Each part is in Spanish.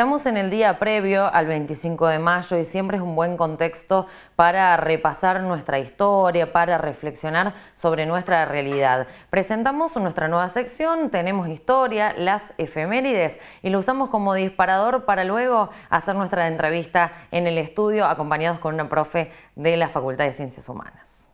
Estamos en el día previo al 25 de mayo y siempre es un buen contexto para repasar nuestra historia, para reflexionar sobre nuestra realidad. Presentamos nuestra nueva sección, tenemos historia, las efemérides y lo usamos como disparador para luego hacer nuestra entrevista en el estudio acompañados con una profe de la Facultad de Ciencias Humanas.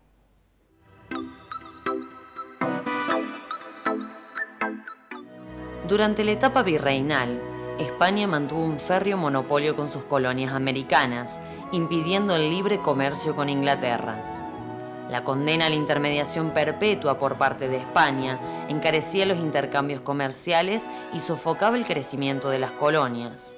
Durante la etapa virreinal, España mantuvo un férreo monopolio con sus colonias americanas, impidiendo el libre comercio con Inglaterra. La condena a la intermediación perpetua por parte de España encarecía los intercambios comerciales y sofocaba el crecimiento de las colonias.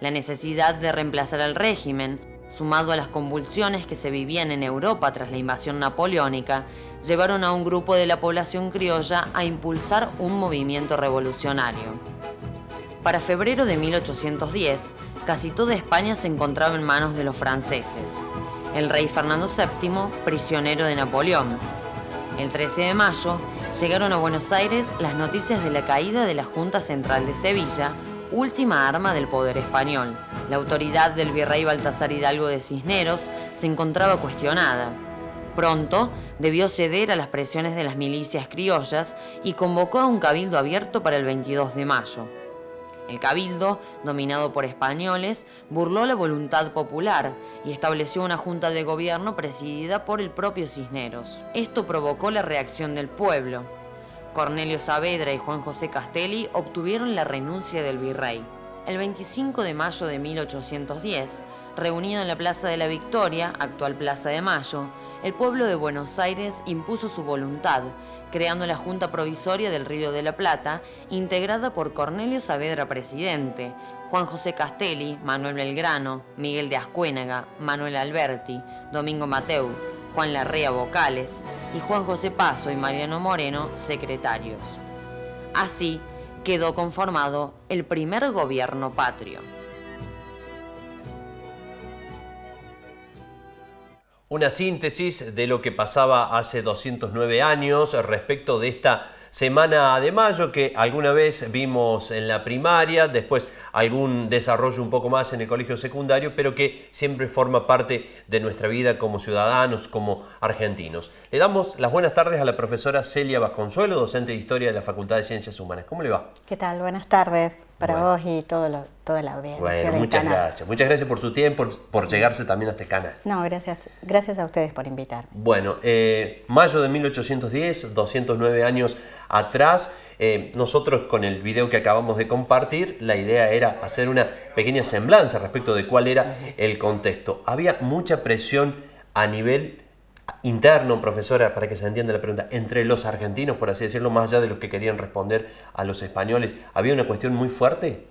La necesidad de reemplazar al régimen, sumado a las convulsiones que se vivían en Europa tras la invasión napoleónica, llevaron a un grupo de la población criolla a impulsar un movimiento revolucionario. Para febrero de 1810, casi toda España se encontraba en manos de los franceses. El rey Fernando VII, prisionero de Napoleón. El 13 de mayo, llegaron a Buenos Aires las noticias de la caída de la Junta Central de Sevilla, última arma del poder español. La autoridad del virrey Baltasar Hidalgo de Cisneros se encontraba cuestionada. Pronto debió ceder a las presiones de las milicias criollas y convocó a un cabildo abierto para el 22 de mayo. El cabildo, dominado por españoles, burló la voluntad popular y estableció una junta de gobierno presidida por el propio Cisneros. Esto provocó la reacción del pueblo. Cornelio Saavedra y Juan José Castelli obtuvieron la renuncia del virrey. El 25 de mayo de 1810, reunido en la Plaza de la Victoria, actual Plaza de Mayo, el pueblo de Buenos Aires impuso su voluntad creando la Junta Provisoria del Río de la Plata, integrada por Cornelio Saavedra presidente, Juan José Castelli, Manuel Belgrano, Miguel de Ascuénaga, Manuel Alberti, Domingo Mateu, Juan Larrea vocales y Juan José Paso y Mariano Moreno secretarios. Así quedó conformado el primer gobierno patrio. una síntesis de lo que pasaba hace 209 años respecto de esta semana de mayo que alguna vez vimos en la primaria, después algún desarrollo un poco más en el colegio secundario, pero que siempre forma parte de nuestra vida como ciudadanos, como argentinos. Le damos las buenas tardes a la profesora Celia Vasconsuelo, docente de Historia de la Facultad de Ciencias Humanas. ¿Cómo le va? ¿Qué tal? Buenas tardes para vos y todo toda la audiencia. Bueno, muchas gracias. Muchas gracias por su tiempo, por, llegarse también a este canal. No, gracias, gracias a ustedes por invitar. Bueno, eh, mayo de 1810, 209 años atrás. Eh, nosotros con el video que acabamos de compartir, la idea era hacer una pequeña semblanza respecto de cuál era el contexto. Había mucha presión a nivel interno, profesora, para que se entienda la pregunta, entre los argentinos, por así decirlo, más allá de los que querían responder a los españoles. ¿Había una cuestión muy fuerte?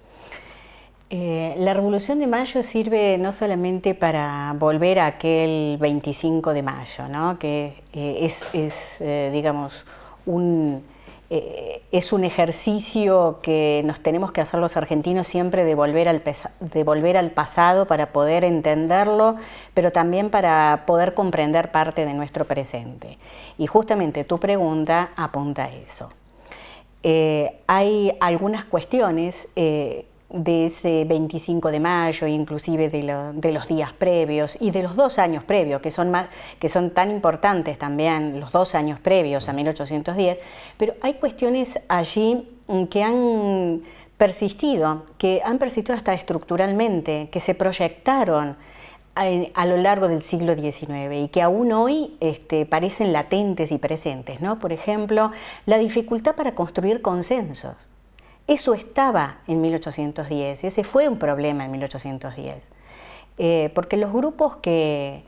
Eh, la Revolución de Mayo sirve no solamente para volver a aquel 25 de mayo, ¿no? que eh, es, digamos, un, eh, es un ejercicio que nos tenemos que hacer los argentinos siempre de volver, al al pasado para poder entenderlo, pero también para poder comprender parte de nuestro presente. Y justamente tu pregunta apunta a eso. Eh, hay algunas cuestiones eh, de ese 25 de mayo, inclusive de, los días previos y de los dos años previos, que son, que son tan importantes también, los dos años previos a 1810, pero hay cuestiones allí mm, que han persistido, que han persistido hasta estructuralmente, que se proyectaron a, lo largo del siglo XIX y que aún hoy este, parecen latentes y presentes, ¿no? Por ejemplo, la dificultad para construir consensos eso estaba en 1810 ese fue un problema en 1810, eh, porque los grupos que,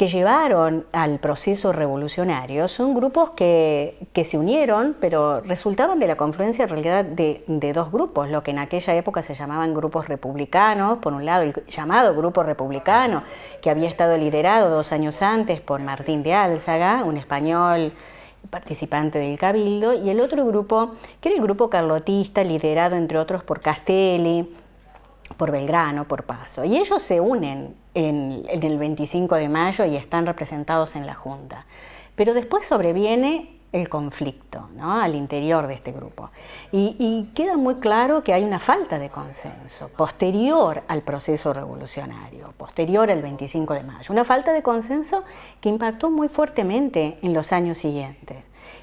llevaron al proceso revolucionario son grupos que, se unieron, pero resultaban de la confluencia en realidad de, de, dos grupos, lo que en aquella época se llamaban grupos republicanos, por un lado el llamado grupo republicano, que había estado liderado dos años antes por Martín de Álzaga, un español participante del Cabildo, y el otro grupo, que era el grupo carlotista, liderado entre otros por Castelli, por Belgrano, por Paso. Y ellos se unen en, el 25 de mayo y están representados en la Junta. Pero después sobreviene el conflicto al interior de este grupo. Y, y, queda muy claro que hay una falta de consenso posterior al proceso revolucionario, posterior al 25 de mayo, una falta de consenso que impactó muy fuertemente en los años siguientes.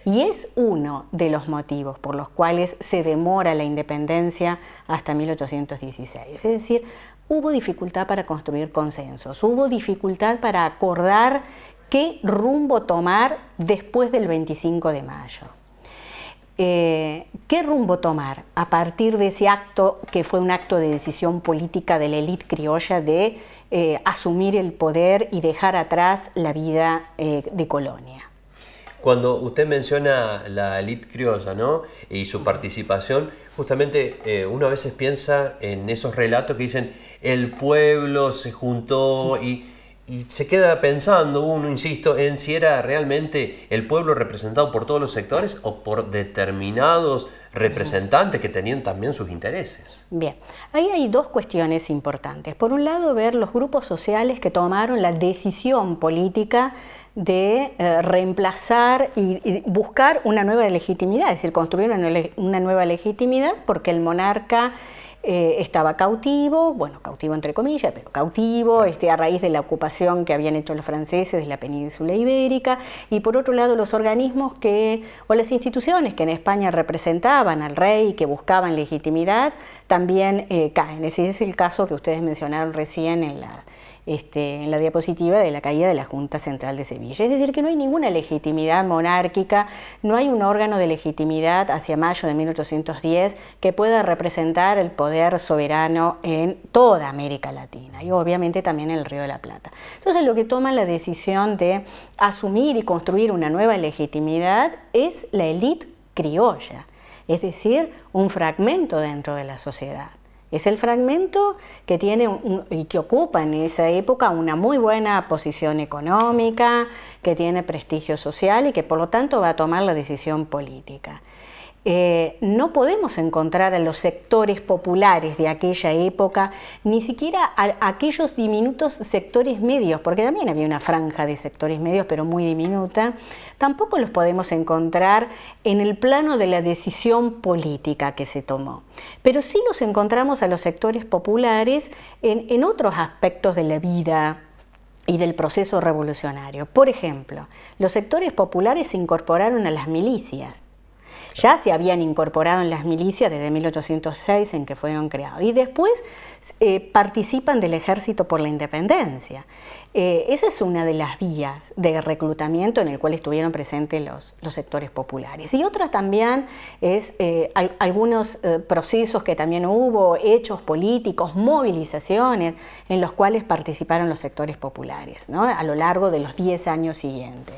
Y es uno de los motivos por los cuales se demora la independencia hasta 1816. Es decir, hubo dificultad para construir consensos, hubo dificultad para acordar qué rumbo tomar después del 25 de mayo. Eh, ¿Qué rumbo tomar a partir de ese acto que fue un acto de decisión política de la élite criolla de eh, asumir el poder y dejar atrás la vida eh, de colonia? Cuando usted menciona la élite criolla ¿no? y su participación, justamente uno a veces piensa en esos relatos que dicen el pueblo se juntó y y se queda pensando uno, insisto, en si era realmente el pueblo representado por todos los sectores o por determinados representantes que tenían también sus intereses. Bien, ahí hay dos cuestiones importantes. Por un lado, ver los grupos sociales que tomaron la decisión política de eh, reemplazar y, buscar una nueva legitimidad, es decir, construir una nueva legitimidad porque el monarca eh, estaba cautivo, bueno, cautivo entre comillas, pero cautivo, este, a raíz de la ocupación que habían hecho los franceses de la península ibérica, y por otro lado los organismos que, o las instituciones que en España representaban al rey y que buscaban legitimidad, también eh, caen. Ese es el caso que ustedes mencionaron recién en la este, en la diapositiva de la caída de la Junta Central de Sevilla. Es decir, que no hay ninguna legitimidad monárquica, no hay un órgano de legitimidad hacia mayo de 1810 que pueda representar el poder soberano en toda América Latina y obviamente también en el Río de la Plata. Entonces lo que toma la decisión de asumir y construir una nueva legitimidad es la élite criolla, es decir, un fragmento dentro de la sociedad. Es el fragmento que tiene y que ocupa en esa época una muy buena posición económica, que tiene prestigio social y que por lo tanto va a tomar la decisión política. Eh, no podemos encontrar a los sectores populares de aquella época, ni siquiera a aquellos diminutos sectores medios, porque también había una franja de sectores medios, pero muy diminuta, tampoco los podemos encontrar en el plano de la decisión política que se tomó. Pero sí los encontramos a los sectores populares en otros aspectos de la vida y del proceso revolucionario. Por ejemplo, los sectores populares se incorporaron a las milicias ya se habían incorporado en las milicias desde 1806 en que fueron creados y después eh, participan del ejército por la independencia. Eh, esa es una de las vías de reclutamiento en el cual estuvieron presentes los, sectores populares. Y otra también es eh, algunos procesos que también hubo, hechos políticos, movilizaciones en los cuales participaron los sectores populares a lo largo de los 10 años siguientes.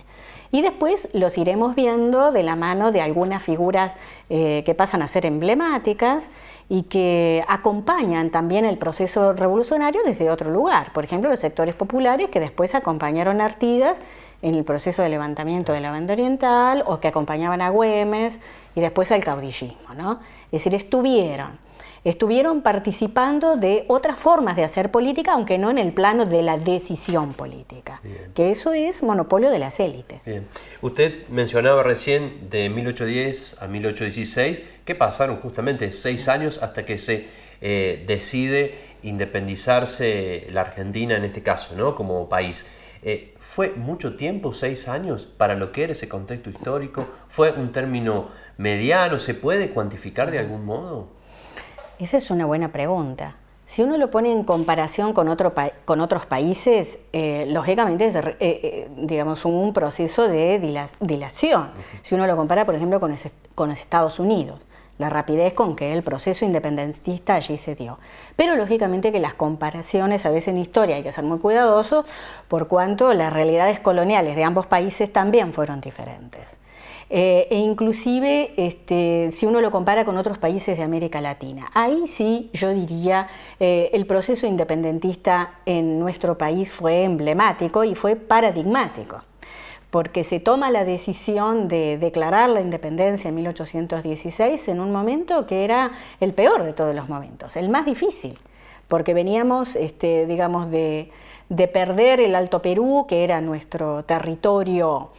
Y después los iremos viendo de la mano de algunas figuras eh, que pasan a ser emblemáticas y que acompañan también el proceso revolucionario desde otro lugar. Por ejemplo, los sectores populares que después acompañaron a Artigas en el proceso de levantamiento de la banda oriental o que acompañaban a Güemes y después al caudillismo. ¿no? Es decir, estuvieron estuvieron participando de otras formas de hacer política, aunque no en el plano de la decisión política, que eso es monopolio de las élites. Usted mencionaba recién de 1810 a 1816 que pasaron justamente seis años hasta que se eh, decide independizarse la Argentina en este caso, ¿no? Como país. Eh, ¿Fue mucho tiempo, seis años, para lo que era ese contexto histórico? ¿Fue un término mediano? ¿Se puede cuantificar de algún modo? Esa es una buena pregunta. Si uno lo pone en comparación con, otros países, eh, lógicamente es, eh, eh, digamos, un proceso de dilación. Si uno lo compara, por ejemplo, con, con, los Estados Unidos, la rapidez con que el proceso independentista allí se dio. Pero lógicamente que las comparaciones a veces en historia hay que ser muy cuidadosos, por cuanto las realidades coloniales de ambos países también fueron diferentes. Eh, e inclusive este, si uno lo compara con otros países de América Latina. Ahí sí yo diría eh, el proceso independentista en nuestro país fue emblemático y fue paradigmático porque se toma la decisión de declarar la independencia en 1816 en un momento que era el peor de todos los momentos, el más difícil, porque veníamos, este, digamos, de, de perder el Alto Perú, que era nuestro territorio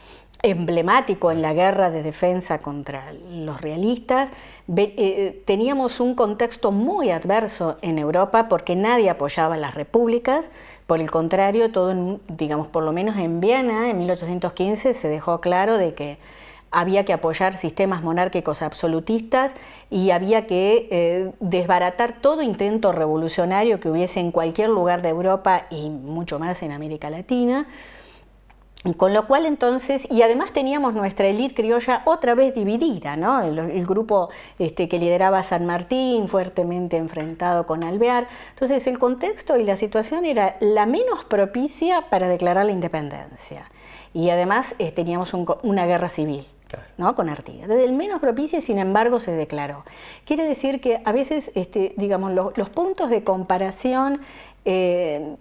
emblemático en la guerra de defensa contra los realistas, eh, teníamos un contexto muy adverso en Europa porque nadie apoyaba las repúblicas, por el contrario, todo, digamos, por lo menos en Viena, en 1815, se dejó claro de que había que apoyar sistemas monárquicos absolutistas y había que eh, desbaratar todo intento revolucionario que hubiese en cualquier lugar de Europa y mucho más en América Latina. Con lo cual entonces, y además teníamos nuestra élite criolla otra vez dividida, ¿no? El, grupo este, que lideraba San Martín, fuertemente enfrentado con Alvear. Entonces el contexto y la situación era la menos propicia para declarar la independencia. Y además eh, teníamos una guerra civil. ¿no? con Artigas. Desde el menos propicio, sin embargo, se declaró. Quiere decir que a veces, este, digamos, los, puntos de comparación eh,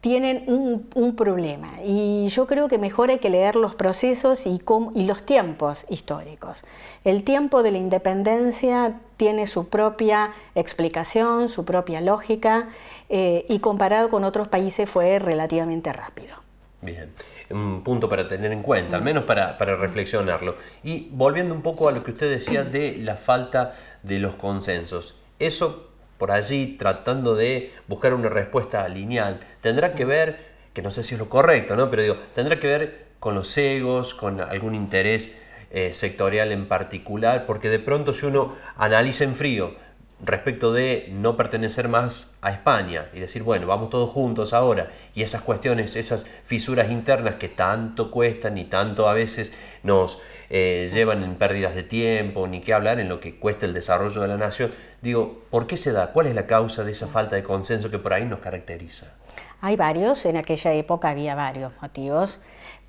tienen un, problema y yo creo que mejor hay que leer los procesos y, los tiempos históricos. El tiempo de la independencia tiene su propia explicación, su propia lógica eh, y comparado con otros países fue relativamente rápido. Bien, un punto para tener en cuenta, al menos para, para, reflexionarlo. Y volviendo un poco a lo que usted decía de la falta de los consensos, eso por allí tratando de buscar una respuesta lineal. Tendrá que ver, que no sé si es lo correcto, ¿no? pero digo, tendrá que ver con los egos, con algún interés eh, sectorial en particular, porque de pronto si uno analiza en frío respecto de no pertenecer más a España y decir, bueno, vamos todos juntos ahora, y esas cuestiones, esas fisuras internas que tanto cuestan y tanto a veces nos eh, llevan en pérdidas de tiempo, ni qué hablar en lo que cuesta el desarrollo de la nación, digo, ¿por qué se da? ¿Cuál es la causa de esa falta de consenso que por ahí nos caracteriza? Hay varios, en aquella época había varios motivos,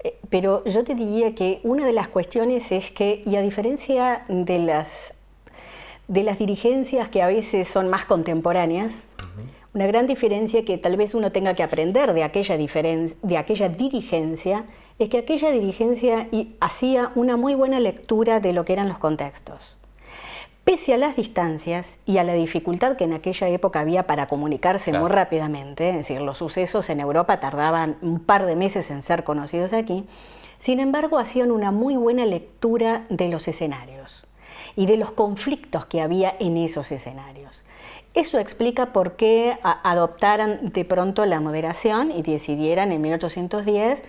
eh, pero yo te diría que una de las cuestiones es que, y a diferencia de las de las dirigencias que a veces son más contemporáneas, una gran diferencia que tal vez uno tenga que aprender de aquella, de dirigencia es que aquella dirigencia hacía una muy buena lectura de lo que eran los contextos. Pese a las distancias y a la dificultad que en aquella época había para comunicarse muy rápidamente, es decir, los sucesos en Europa tardaban un par de meses en ser conocidos aquí, sin embargo hacían una muy buena lectura de los escenarios y de los conflictos que había en esos escenarios. Eso explica por qué adoptaran de pronto la moderación y decidieran en 1810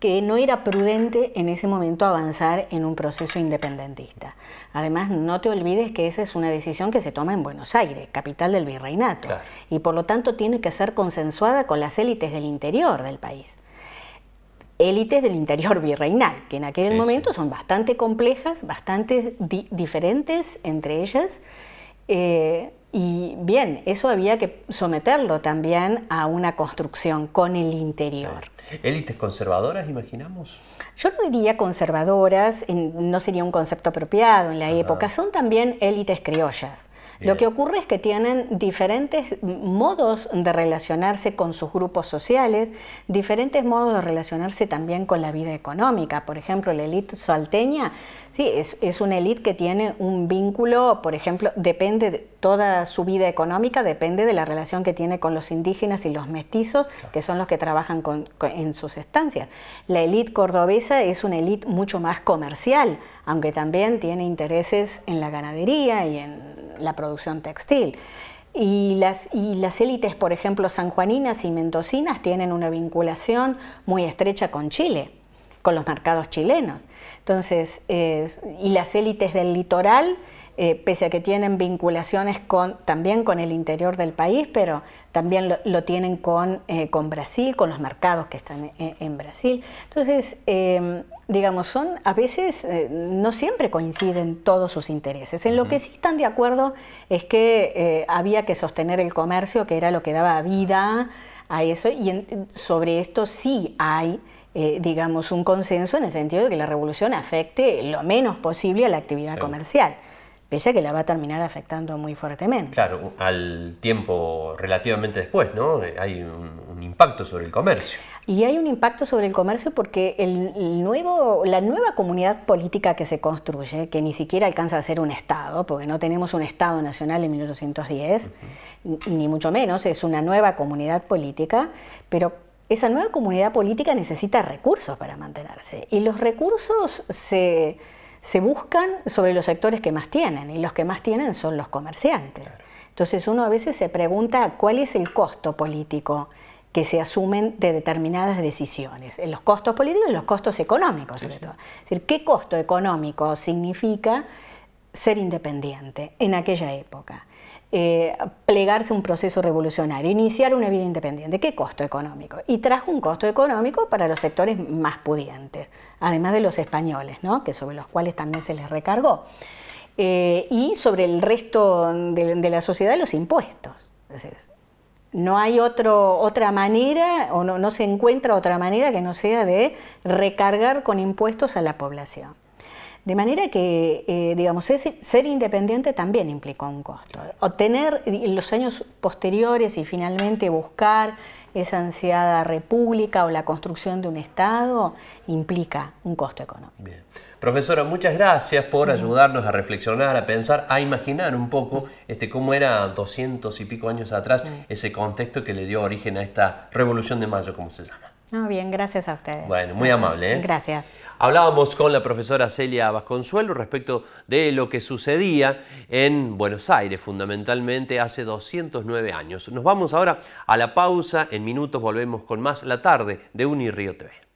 que no era prudente en ese momento avanzar en un proceso independentista. Además, no te olvides que esa es una decisión que se toma en Buenos Aires, capital del virreinato, y por lo tanto tiene que ser consensuada con las élites del interior del país élites del interior virreinal, que en aquel momento son bastante complejas, bastante diferentes entre ellas. Eh, y bien, eso había que someterlo también a una construcción con el interior. ¿Élites conservadoras, imaginamos? Yo no diría conservadoras, no sería un concepto apropiado en la época, son también élites criollas. Lo que ocurre es que tienen diferentes modos de relacionarse con sus grupos sociales, diferentes modos de relacionarse también con la vida económica. Por ejemplo, la élite salteña, sí, es, es una élite que tiene un vínculo, por ejemplo, depende de todas su vida económica depende de la relación que tiene con los indígenas y los mestizos, que son los que trabajan en sus estancias. La élite cordobesa es una élite mucho más comercial, aunque también tiene intereses en la ganadería y en la producción textil. Y las, élites, por ejemplo, sanjuaninas y mendocinas, tienen una vinculación muy estrecha con Chile, con los mercados chilenos. Entonces, y las élites del litoral eh, pese a que tienen vinculaciones también con el interior del país, pero también lo, tienen con, eh, con, Brasil, con los mercados que están eh, en, Brasil. Entonces, em, digamos, son a veces, no siempre coinciden todos sus intereses. En lo que sí están de acuerdo es que había que sostener el comercio, que era lo que daba vida a eso, y sobre esto sí hay digamos, un consenso en el sentido de que la revolución afecte lo menos posible a la actividad comercial pese a que la va a terminar afectando muy fuertemente. Claro, al tiempo relativamente después, ¿no? Eh, hay un, impacto sobre el comercio. Y hay un impacto sobre el comercio porque el nuevo, la nueva comunidad política que se construye, que ni siquiera alcanza a ser un Estado, porque no tenemos un Estado nacional en 1810, ni mucho menos, es una nueva comunidad política, pero esa nueva comunidad política necesita recursos para mantenerse. Y los recursos se se buscan sobre los sectores que más tienen y los que más tienen son los comerciantes. Entonces uno a veces se pregunta cuál es el costo político que se asumen de determinadas decisiones, en los costos políticos y los costos económicos sobre todo. Es decir, ¿qué costo económico significa ser independiente en aquella época, eh, plegarse un proceso revolucionario, iniciar una vida independiente, ¿qué costo económico? Y trajo un costo económico para los sectores más pudientes, además de los españoles, que sobre los cuales también se les recargó, eh, y sobre el resto de, la sociedad los impuestos. no hay otro, otra manera o no se encuentra otra manera que no sea de recargar con impuestos a la población. De manera que, eh, digamos, ser independiente también implicó un costo. Obtener los años posteriores y finalmente buscar esa ansiada república o la construcción de un Estado implica un costo económico. Bien. Profesora, muchas gracias por ayudarnos a reflexionar, a pensar, a imaginar un poco este, cómo era 200 y pico años atrás ese contexto que le dio origen a esta Revolución de Mayo, como se llama. No, bien, gracias a ustedes. Bueno, muy amable. ¿eh? Gracias. Hablábamos con la profesora Celia Vasconsuelo respecto de lo que sucedía en Buenos Aires, fundamentalmente hace 209 años. Nos vamos ahora a la pausa, en minutos volvemos con más la tarde de Unirío TV.